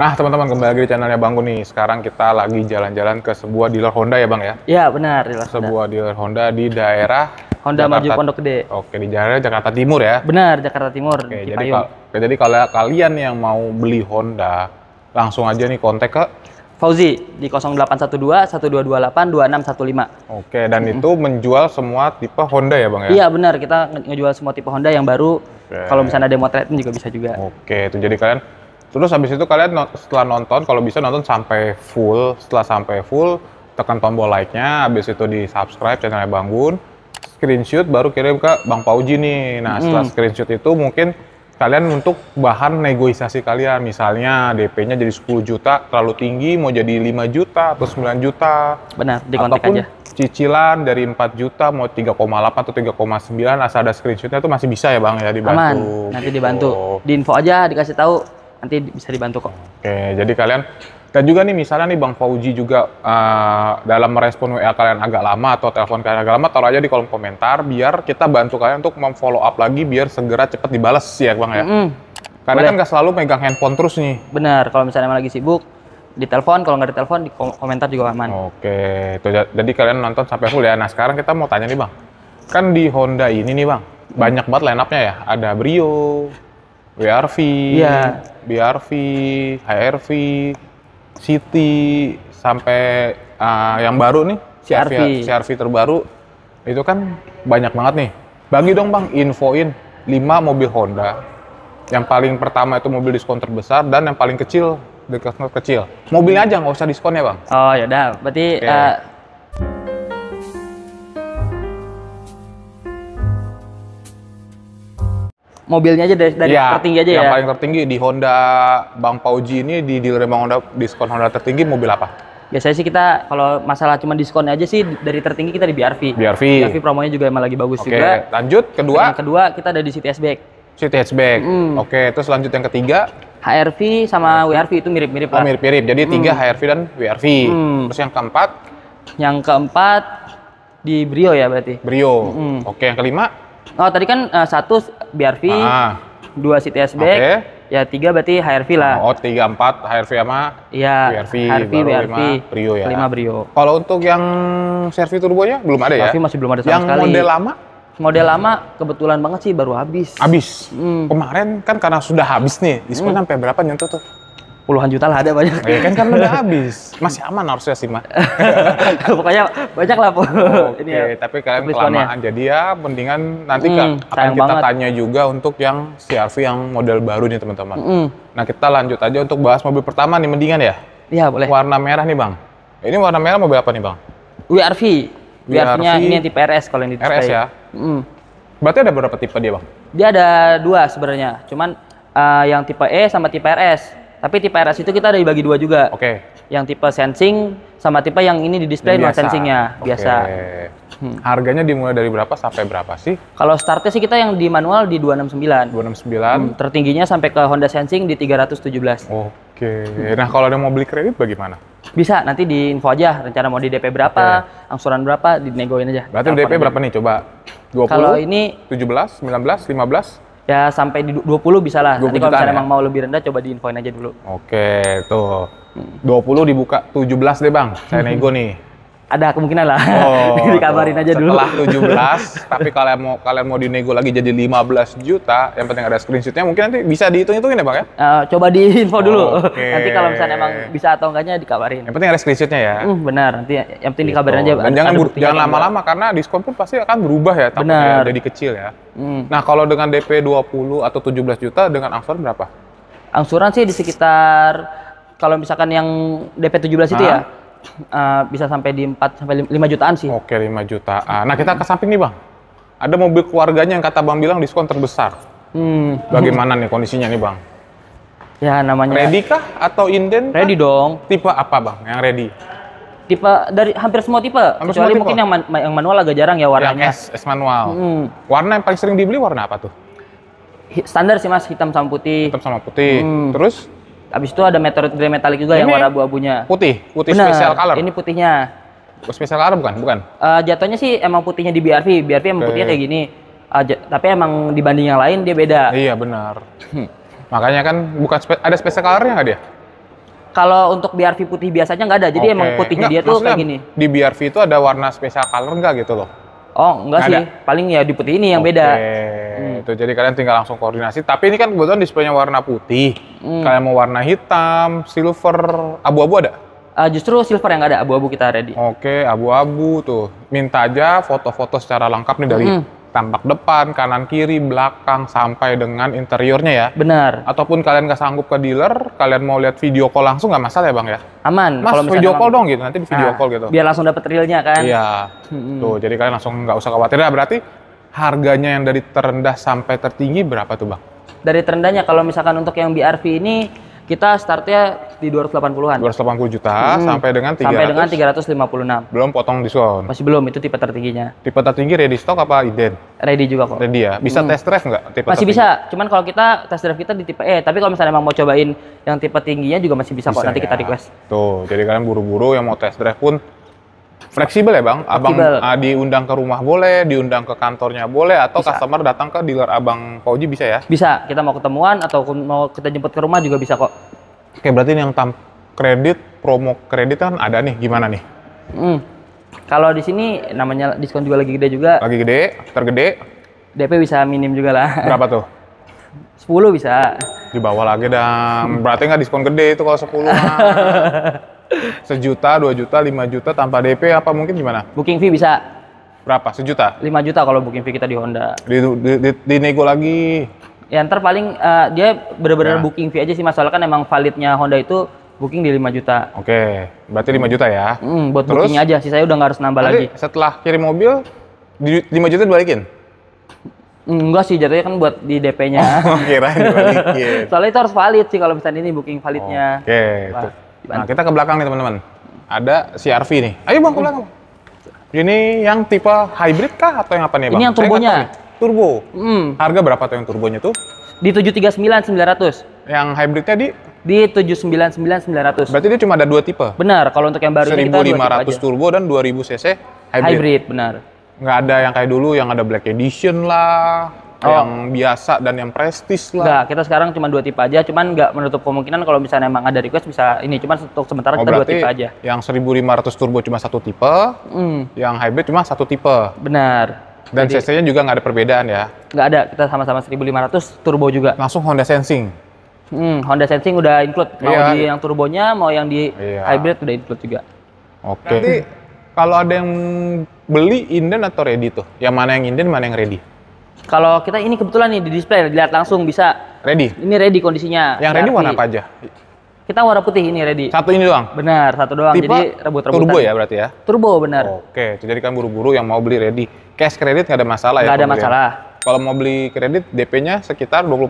Nah, teman-teman kembali lagi di channelnya Bang nih. Sekarang kita lagi jalan-jalan ke sebuah dealer Honda ya, Bang ya? Iya, benar, dealer Sebuah Honda. dealer Honda di daerah Honda Jakarta, Maju Pondok Gede. Oke, di daerah Jakarta Timur ya. Benar, Jakarta Timur. Oke, jadi oke, jadi kalau kalian yang mau beli Honda, langsung aja nih kontak ke Fauzi di 0812 1228 2615. Oke, dan hmm. itu menjual semua tipe Honda ya, Bang ya? Iya, benar. Kita ngejual semua tipe Honda yang baru. Oke. Kalau misalnya ada yang mau juga bisa juga. Oke, itu jadi kalian Terus habis itu kalian no, setelah nonton, kalau bisa nonton sampai full. Setelah sampai full, tekan tombol like-nya, habis itu di subscribe channelnya Bang Gun, screenshot baru kirim ke Bang Pauji nih. Nah setelah hmm. screenshot itu mungkin kalian untuk bahan negosiasi kalian misalnya DP-nya jadi 10 juta terlalu tinggi mau jadi 5 juta atau 9 juta benar di kontak aja. cicilan dari 4 juta mau 3,8 atau 3,9 asal ada screenshotnya itu masih bisa ya Bang ya dibantu Aman, nanti dibantu Oh. di info aja dikasih tahu nanti bisa dibantu kok. Oke, jadi kalian dan juga nih misalnya nih Bang Fauji juga uh, dalam merespon WA kalian agak lama atau telepon kalian agak lama taruh aja di kolom komentar biar kita bantu kalian untuk memfollow up lagi biar segera cepat dibalas ya Bang ya. Mm -hmm. Karena kan Boleh. kan nggak selalu megang handphone terus nih. Benar, kalau misalnya emang lagi sibuk di telepon, kalau nggak di telepon, di komentar juga aman. Oke, itu jadi kalian nonton sampai full ya. Nah, sekarang kita mau tanya nih, Bang. Kan di Honda ini nih, Bang, banyak banget line up-nya ya. Ada Brio, WRV. Iya. BRV, HRV, City sampai uh, yang baru nih CRV. CRV CRV terbaru itu kan banyak banget nih. Bagi dong Bang infoin 5 mobil Honda. Yang paling pertama itu mobil diskon terbesar dan yang paling kecil diskon kecil. Mobilnya aja nggak usah diskon ya Bang. Oh ya udah, berarti okay. uh, eh, mobilnya aja dari, dari ya, tertinggi aja yang ya. Yang paling tertinggi di Honda Bang Pauji ini di dealer Bang Honda diskon Honda tertinggi mobil apa? Ya saya sih kita kalau masalah cuma diskonnya aja sih dari tertinggi kita di BRV. BRV. BRV promonya juga emang lagi bagus Oke, juga. lanjut kedua. Yang kedua kita ada di City Hatchback. City Hatchback. Mm. Oke, terus lanjut yang ketiga HRV sama WRV itu mirip-mirip oh, lah. Oh, mirip-mirip. Jadi mm. tiga HRV dan WRV. Mm. Terus yang keempat? Yang keempat di Brio ya berarti. Brio. Mm. Oke, yang kelima? Oh tadi kan uh, satu BRV, ah. dua CTSB, okay. ya tiga berarti HRV lah. Oh tiga empat HRV sama ya, BRV, HRV, baru BRV, lima Brio ya. Lima Brio. Kalau untuk yang turbo turbonya belum ada ya? masih belum ada sama yang sekali. Yang model lama? Model hmm. lama kebetulan banget sih baru habis. Habis. Hmm. Kemarin kan karena sudah habis nih, diskon hmm. sampai berapa nyentuh tuh? puluhan juta lah ada banyak. Ya kan karena udah habis. Masih aman harusnya sih, Mak. Pokoknya banyak lah. Oh, oke, ini ya, tapi kalian kelamaan. Jadi ya mendingan nanti mm, akan kita banget. tanya juga untuk yang CRV yang model baru nih, teman-teman. Mm. Nah, kita lanjut aja untuk bahas mobil pertama nih mendingan ya. Iya, boleh. Warna merah nih, Bang. Ini warna merah mobil apa nih, Bang? WRV. WRV-nya ini yang tipe RS kalau yang di display. RS ya. Mm. Berarti ada berapa tipe dia, Bang? Dia ada dua sebenarnya. Cuman uh, yang tipe E sama tipe RS. Tapi tipe RS itu kita ada dibagi dua juga. Oke. Okay. Yang tipe sensing sama tipe yang ini di display biasa. sensingnya biasa. Okay. Hmm. Harganya dimulai dari berapa sampai berapa sih? Kalau startnya sih kita yang di manual di 269. 269. Hmm, tertingginya sampai ke Honda Sensing di 317. Oke. Okay. Hmm. Nah, kalau ada mau beli kredit bagaimana? Bisa, nanti di info aja rencana mau di DP berapa, okay. angsuran berapa, dinegoin aja. Berarti DP berapa nih coba? 20, kalau ini 17, 19, 15? ya sampai di 20 bisa lah. Nanti kalau misalnya ya? emang mau lebih rendah coba diinfoin aja dulu. Oke, tuh. 20 hmm. dibuka 17 deh, Bang. Saya nego nih ada kemungkinan lah. Oh, dikabarin aja dulu. Setelah 17, tapi kalau mau kalian mau dinego lagi jadi 15 juta, yang penting ada screenshotnya mungkin nanti bisa dihitung-hitungin ya, pak ya? Uh, eh, coba diinfo oh, dulu. Okay. Nanti kalau misalnya emang bisa atau enggaknya dikabarin. Yang penting ada screenshotnya ya. Uh, benar, nanti yang penting gitu. dikabarin aja. Dan jangan jangan lama-lama karena diskon pun pasti akan berubah ya, tapi jadi kecil ya. Hmm. Nah, kalau dengan DP 20 atau 17 juta dengan angsuran berapa? Angsuran sih di sekitar kalau misalkan yang DP 17 belas itu ya uh, bisa sampai di 4 sampai 5 jutaan sih. Oke, 5 jutaan. Nah, kita ke samping nih, Bang. Ada mobil keluarganya yang kata Bang bilang diskon terbesar. Hmm. Bagaimana nih kondisinya nih, Bang? Ya, namanya Ready kah atau inden? Ready dong. Tipe apa, Bang? Yang ready? Tipe dari hampir semua tipe, hampir kecuali semua mungkin yang, man, yang manual agak jarang ya warnanya. Yang S, S manual. Hmm. Warna yang paling sering dibeli warna apa tuh? Standar sih Mas, hitam sama putih. Hitam sama putih. Hmm. Terus Habis itu ada meteorit grey metalik juga ini yang warna abu-abunya. Putih, putih Bener, special color. Ini putihnya. Oh, special color bukan? Bukan. Uh, jatuhnya sih emang putihnya di BRV. BRV emang okay. putihnya kayak gini. aja ah, tapi emang dibanding yang lain dia beda. Iya benar. Makanya kan bukan spe ada special colornya nggak dia? Kalau untuk BRV putih biasanya nggak ada. Jadi okay. emang putihnya enggak, dia tuh kayak gini. Di BRV itu ada warna spesial color nggak gitu loh? Oh, enggak Nggak sih. Ada. Paling ya di putih ini yang okay. beda. Hmm. Itu jadi kalian tinggal langsung koordinasi. Tapi ini kan kebetulan displaynya warna putih. Hmm. Kayak mau warna hitam, silver, abu-abu ada? Uh, justru silver yang ada, abu-abu kita ready. Oke, abu-abu tuh. Minta aja foto-foto secara lengkap nih dari hmm. tampak depan, kanan kiri, belakang, sampai dengan interiornya ya. Benar. Ataupun kalian nggak sanggup ke dealer, kalian mau lihat video call langsung nggak masalah ya bang ya? Aman. Mas kalau video call dong gitu, nanti di video nah, call gitu. Biar langsung dapet realnya kan? Iya. Hmm. Tuh, jadi kalian langsung nggak usah khawatir. ya berarti harganya yang dari terendah sampai tertinggi berapa tuh bang? dari terendahnya kalau misalkan untuk yang BRV ini kita startnya di 280-an. 280 juta hmm. sampai dengan 300. Sampai dengan 356. Belum potong diskon. Masih belum, itu tipe tertingginya. Tipe tertinggi ready stock apa iden? Ready juga kok. Ready ya. Bisa hmm. test drive nggak tipe Masih tertinggi? bisa, cuman kalau kita test drive kita di tipe E, tapi kalau misalnya emang mau cobain yang tipe tingginya juga masih bisa, bisa kok. Nanti ya. kita request. Tuh, jadi kalian buru-buru yang mau test drive pun Fleksibel ya bang, abang uh, diundang ke rumah boleh, diundang ke kantornya boleh, atau bisa. customer datang ke dealer abang Fauji bisa ya? Bisa, kita mau ketemuan atau mau kita jemput ke rumah juga bisa kok. Oke, berarti ini yang tam kredit, promo kredit kan ada nih, gimana nih? Hmm. Kalau di sini namanya diskon juga lagi gede juga. Lagi gede, tergede. DP bisa minim juga lah. Berapa tuh? 10 bisa. Di bawah lagi dan berarti nggak diskon gede itu kalau 10 Sejuta, dua juta, lima juta tanpa DP apa mungkin gimana? Booking fee bisa berapa? Sejuta? Lima juta kalau booking fee kita di Honda. Di, di, di, di nego lagi. Ya ntar paling uh, dia benar-benar nah. Ya. booking fee aja sih mas. Soalnya kan emang validnya Honda itu booking di lima juta. Oke, berarti lima juta ya. Hmm, buat Terus, booking aja sih saya udah nggak harus nambah lagi. Setelah kirim mobil, lima juta dibalikin? Enggak sih, jatuhnya kan buat di DP-nya. Oh, kirain dibalikin. Soalnya itu harus valid sih kalau misalnya ini booking validnya. Oke, Nah, kita ke belakang nih teman-teman. Ada CRV nih. Ayo bang ke belakang. Hmm. Ini yang tipe hybrid kah atau yang apa nih bang? Ini yang turbonya. Turbo. Hmm. Harga berapa tuh yang turbonya tuh? Di 739.900. Yang hybridnya di? Di 799.900. Berarti dia cuma ada dua tipe? Benar, kalau untuk yang baru 1500 ini kita 1500 turbo dan 2000 cc hybrid. Hybrid, benar. Nggak ada yang kayak dulu yang ada Black Edition lah, oh. yang biasa dan yang prestis lah. Enggak, kita sekarang cuma dua tipe aja, cuman nggak menutup kemungkinan kalau misalnya emang ada request bisa ini, cuman untuk sementara oh, kita dua tipe aja. Yang 1500 turbo cuma satu tipe, mm. yang hybrid cuma satu tipe. Benar. Dan CC-nya juga nggak ada perbedaan ya? Nggak ada, kita sama-sama 1500 turbo juga. Langsung Honda Sensing. Hmm, Honda Sensing udah include. Mau iya. di yang turbonya, mau yang di iya. hybrid udah include juga. Oke. Okay. Nanti kalau ada yang beli inden atau ready tuh? Yang mana yang inden, mana yang ready? Kalau kita ini kebetulan nih di display dilihat langsung bisa. Ready. Ini ready kondisinya. Yang ready warna apa aja? Kita warna putih ini ready. Satu ini doang. Benar, satu doang. Tipe jadi rebut-rebutan. Turbo ya berarti ya? Turbo benar. Oke, jadi kan buru-buru yang mau beli ready. Cash kredit nggak ada masalah nggak ya? Nggak ada ya? masalah. Kalau mau beli kredit DP-nya sekitar 20%.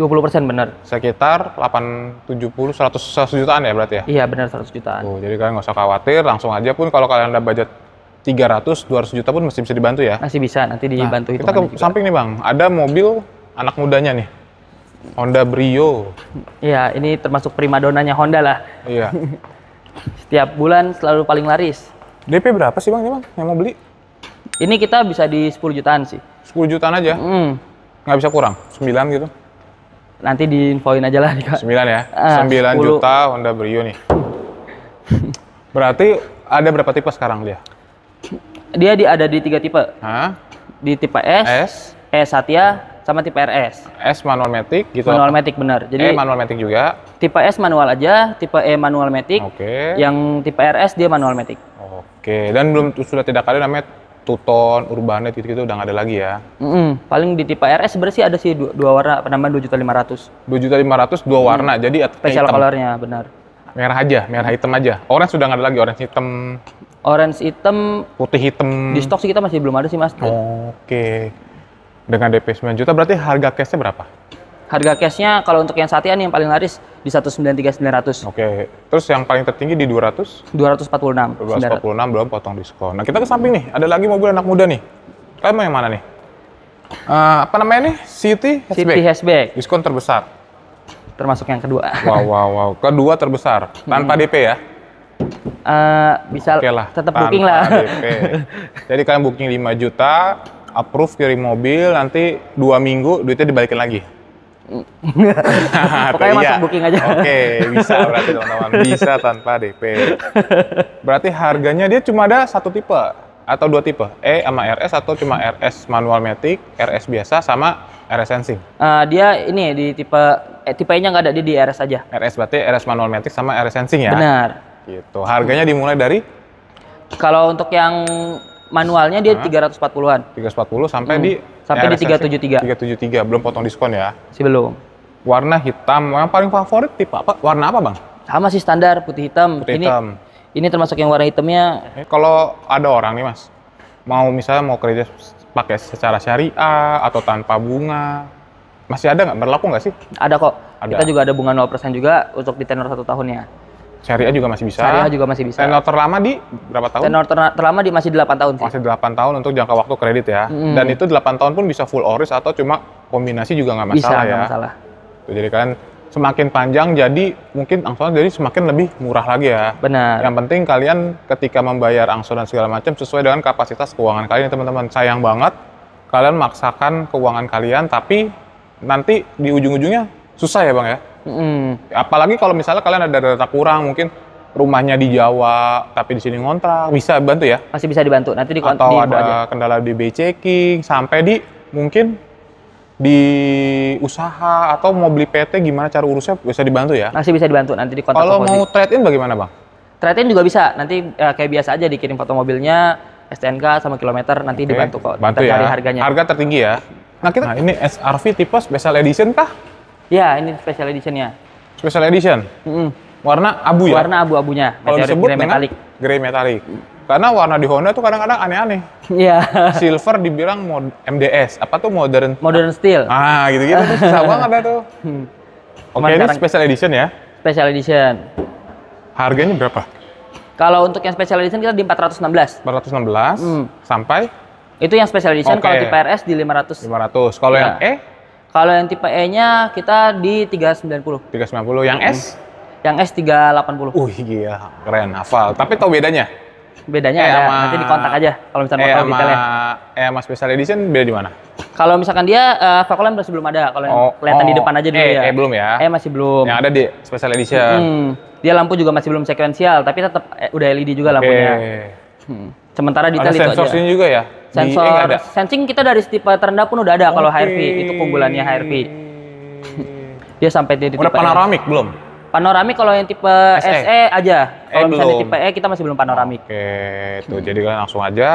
20% benar. Sekitar 870 100, 100 jutaan ya berarti ya? Iya benar 100 jutaan. Oh jadi kalian nggak usah khawatir, langsung aja pun kalau kalian ada budget 300 200 juta pun masih bisa dibantu ya. Masih bisa nanti nah, dibantu nah, Kita ke samping nih Bang, ada mobil anak mudanya nih. Honda Brio. Iya, ini termasuk primadonanya Honda lah. Iya. Setiap bulan selalu paling laris. DP berapa sih Bang, ini bang yang mau beli? Ini kita bisa di 10 jutaan sih. 10 jutaan aja? Mm. Nggak bisa kurang? 9 gitu? Nanti diinfoin aja lah. Kak. 9 ya? Uh, 9 10. juta Honda Brio nih. Berarti ada berapa tipe sekarang dia? dia di, ada di tiga tipe. Hah? Di tipe S, S, S e Satya, sama tipe RS. S manual matic gitu. Manual matic benar. Jadi e manual matic juga. Tipe S manual aja, tipe E manual matic. Oke. Okay. Yang tipe RS dia manual matic. Oke. Okay. Dan belum sudah tidak ada namanya Tuton, Urbanet gitu-gitu udah nggak ada lagi ya? Mm -hmm. Paling di tipe RS sebenarnya sih ada sih dua, dua warna penambahan dua juta lima ratus. Dua juta lima ratus dua warna, mm. jadi special eh, colornya benar merah aja, merah hitam aja. Orange sudah nggak ada lagi, orange hitam. Orange hitam. Putih hitam. Di stok sih kita masih belum ada sih mas. Oke. Okay. Dengan DP 9 juta berarti harga cashnya berapa? Harga cashnya kalau untuk yang satian yang paling laris di 193.900. Oke. Okay. Terus yang paling tertinggi di 200? 246. 246 900. belum potong diskon. Nah kita ke samping nih, ada lagi mobil anak muda nih. Kalian mau yang mana nih? Uh, apa namanya nih? City Hatchback. City Hatchback. Diskon terbesar termasuk yang kedua. Wow, wow, wow. Kedua terbesar tanpa hmm. DP ya? Uh, bisa okay lah, tetap booking lah. DP. Jadi kalian booking 5 juta, approve kirim mobil, nanti dua minggu duitnya dibalikin lagi. Pokoknya iya. masuk booking aja. Oke, okay, bisa berarti teman-teman. Bisa tanpa DP. Berarti harganya dia cuma ada satu tipe atau dua tipe, E sama RS atau cuma RS manual matic, RS biasa sama RS sensing. Uh, dia ini di tipe eh, tipe-nya nggak ada, dia di RS aja. RS berarti RS manual matic sama RS sensing ya? Benar. Gitu. Harganya dimulai dari? Kalau untuk yang manualnya dia tiga ratus empat puluhan. Tiga ratus empat puluh sampai hmm. di sampai RS di tiga tujuh tiga. Tiga tujuh tiga belum potong diskon ya? Si belum. Warna hitam yang paling favorit tipe apa? Warna apa bang? Sama sih standar putih hitam. Putih ini, hitam. Ini termasuk yang warna hitamnya. Kalau ada orang nih mas, mau misalnya mau kerja pakai secara syariah atau tanpa bunga, masih ada nggak? Berlaku nggak sih? Ada kok. Ada. Kita juga ada bunga 0% juga untuk di tenor satu tahunnya. Syariah juga masih bisa. Syariah juga masih bisa. Tenor terlama di berapa tahun? Tenor ter terlama di masih 8 tahun sih. Masih 8 tahun untuk jangka waktu kredit ya. Mm. Dan itu 8 tahun pun bisa full oris atau cuma kombinasi juga nggak masalah bisa, ya. Bisa, masalah. Tuh, jadi kalian semakin panjang jadi mungkin angsuran jadi semakin lebih murah lagi ya. Benar. Yang penting kalian ketika membayar angsuran segala macam sesuai dengan kapasitas keuangan kalian teman-teman. Sayang banget kalian maksakan keuangan kalian tapi nanti di ujung-ujungnya susah ya bang ya. Mm. Apalagi kalau misalnya kalian ada data kurang mungkin rumahnya di Jawa tapi di sini ngontrak bisa bantu ya? Masih bisa dibantu nanti di atau di ada aja. kendala di B checking sampai di mungkin di usaha atau mau beli PT gimana cara urusnya bisa dibantu ya? Masih bisa dibantu nanti di kontak Kalau mau trade in bagaimana bang? Trade in juga bisa nanti ya, kayak biasa aja dikirim foto mobilnya, STNK sama kilometer nanti okay. dibantu kok. Bantu ya. harganya. Harga tertinggi ya? Nah, kita... nah ini SRV tipe special edition kah? Ya, ini special edition editionnya. Special edition? Mm -hmm. Warna abu ya? Warna abu-abunya. Kalau disebut grey metalik. Grey metalik. Karena warna di Honda tuh kadang-kadang aneh-aneh. Iya. Silver dibilang mod MDS, apa tuh modern? Modern steel. Ah, gitu-gitu tuh susah banget ya tuh. Hmm. Oke, okay, ini special edition ya? Special edition. Harganya berapa? Kalau untuk yang special edition kita di 416. 416 hmm. sampai itu yang special edition okay. kalau tipe RS di 500. 500. Kalau ya. yang iya. E? Kalau yang tipe E-nya kita di 390. 390. Yang S? Hmm. Yang S 380. Uh, iya, keren, hafal. Tapi tau bedanya? Bedanya e ada, ama, nanti di kontak aja kalau misalnya mau e mau tahu detailnya. Eh, sama special edition beda di mana? Kalau misalkan dia uh, eh, Vakuolem masih belum ada. Kalau oh, yang kelihatan oh, di depan aja dulu eh, ya. Eh, belum ya. Eh, masih belum. Yang ada di special edition. Hmm, dia lampu juga masih belum sekuensial, tapi tetap eh, udah LED juga okay. lampunya. Hmm. Sementara detail ada itu sensor aja. sensor juga ya? Sensor di, eh, ada. sensing kita dari tipe terendah pun udah ada okay. kalau HRV itu keunggulannya HRV. dia sampai di tipe Udah panoramik belum? Panoramik kalau yang tipe SE, SE aja. Eh, kalau e, misalnya tipe E kita masih belum panoramik. Oke, okay. tuh hmm. jadi kan langsung aja.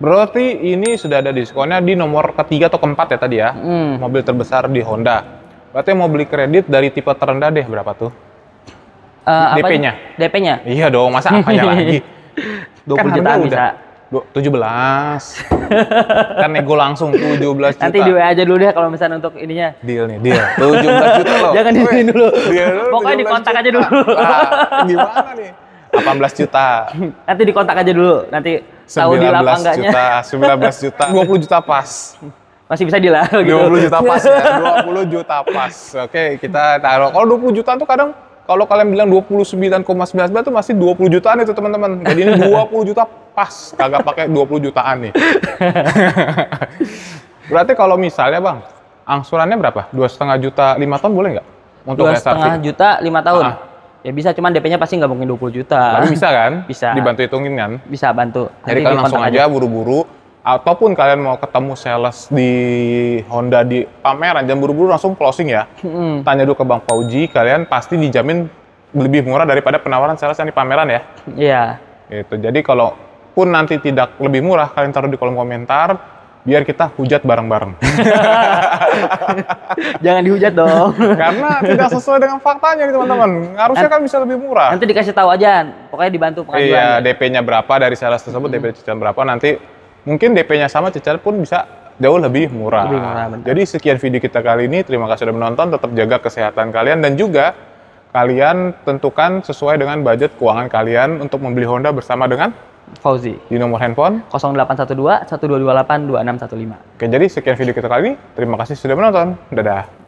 Berarti ini sudah ada diskonnya di nomor ketiga atau keempat ya tadi ya. Hmm. Mobil terbesar di Honda. Berarti mau beli kredit dari tipe terendah deh berapa tuh? Uh, eh, DP-nya. DP-nya? Iya dong, masa apanya lagi? 20 kan juta bisa. Udah. 17. kan nego langsung 17 juta. Nanti di WA aja dulu deh kalau misalnya untuk ininya. Deal nih, deal. 17 juta loh. Jangan di sini dulu. Pokoknya di kontak aja dulu. Ah, gimana nih? 18 juta. Nanti dikontak aja dulu. Nanti tahu di apa enggaknya. Juta, 19 juta, 20 juta pas. Masih bisa dilah gitu. 20 juta pas ya. 20 juta pas. Oke, okay, kita taruh. Kalau 20 juta tuh kadang kalau kalian bilang 29,99 itu masih 20 jutaan itu teman-teman. Jadi ini 20 juta pas, kagak pakai 20 jutaan nih. Berarti kalau misalnya bang, angsurannya berapa? Dua setengah juta lima tahun boleh nggak? Untuk dua setengah juta lima tahun. Ah. Ya bisa, cuman DP-nya pasti nggak mungkin 20 juta. Tapi bisa kan? Bisa. Dibantu hitungin kan? Bisa bantu. Jadi kalian langsung aja buru-buru ataupun kalian mau ketemu sales di Honda di pameran jam buru-buru langsung closing ya hmm. tanya dulu ke Bang Fauji kalian pasti dijamin lebih murah daripada penawaran sales yang di pameran ya iya yeah. itu jadi kalau pun nanti tidak lebih murah kalian taruh di kolom komentar biar kita hujat bareng-bareng. Jangan dihujat dong. Karena tidak sesuai dengan faktanya nih teman-teman. Harusnya kan bisa lebih murah. Nanti dikasih tahu aja, pokoknya dibantu pengaduan Iya, DP-nya berapa dari sales tersebut, hmm. DP cicilan berapa, nanti mungkin DP-nya sama cecer pun bisa jauh lebih murah. Lebih murah Jadi sekian video kita kali ini. Terima kasih sudah menonton. Tetap jaga kesehatan kalian dan juga kalian tentukan sesuai dengan budget keuangan kalian untuk membeli Honda bersama dengan Fauzi. Di nomor handphone 0812 1228 2615. Oke, jadi sekian video kita kali ini. Terima kasih sudah menonton. Dadah.